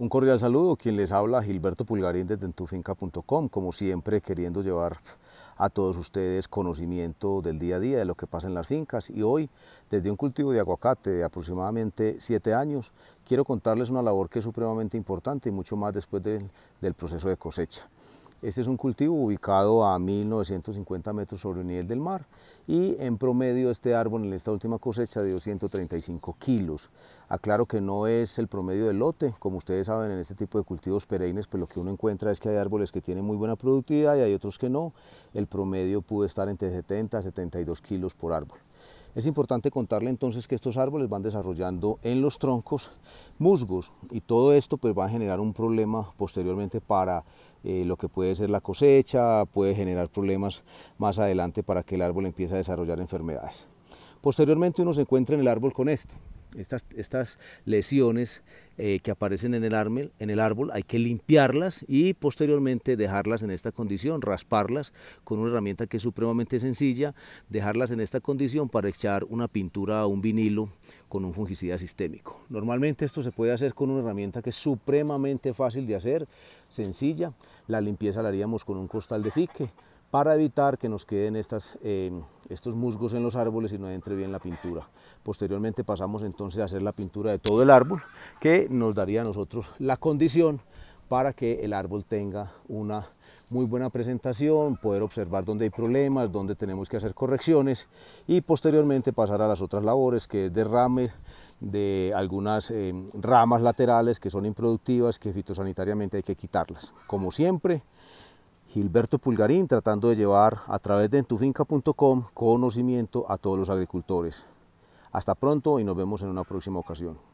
Un cordial saludo, quien les habla Gilberto Pulgarín desde entufinca.com, como siempre queriendo llevar a todos ustedes conocimiento del día a día de lo que pasa en las fincas y hoy desde un cultivo de aguacate de aproximadamente 7 años quiero contarles una labor que es supremamente importante y mucho más después del proceso de cosecha. Este es un cultivo ubicado a 1950 metros sobre el nivel del mar y en promedio este árbol en esta última cosecha dio 135 kilos. Aclaro que no es el promedio del lote, como ustedes saben en este tipo de cultivos perennes pues lo que uno encuentra es que hay árboles que tienen muy buena productividad y hay otros que no. El promedio pudo estar entre 70 a 72 kilos por árbol. Es importante contarle entonces que estos árboles van desarrollando en los troncos musgos y todo esto pues va a generar un problema posteriormente para eh, lo que puede ser la cosecha, puede generar problemas más adelante para que el árbol empiece a desarrollar enfermedades. Posteriormente uno se encuentra en el árbol con este. estas, estas lesiones eh, que aparecen en el, árbol, en el árbol, hay que limpiarlas y posteriormente dejarlas en esta condición, rasparlas con una herramienta que es supremamente sencilla, dejarlas en esta condición para echar una pintura o un vinilo con un fungicida sistémico. Normalmente esto se puede hacer con una herramienta que es supremamente fácil de hacer, sencilla. La limpieza la haríamos con un costal de fique para evitar que nos queden estas... Eh, estos musgos en los árboles y no entre bien la pintura. Posteriormente pasamos entonces a hacer la pintura de todo el árbol, que nos daría a nosotros la condición para que el árbol tenga una muy buena presentación, poder observar dónde hay problemas, dónde tenemos que hacer correcciones y posteriormente pasar a las otras labores, que es derrame de algunas eh, ramas laterales que son improductivas, que fitosanitariamente hay que quitarlas. Como siempre, Gilberto Pulgarín tratando de llevar a través de entufinca.com conocimiento a todos los agricultores. Hasta pronto y nos vemos en una próxima ocasión.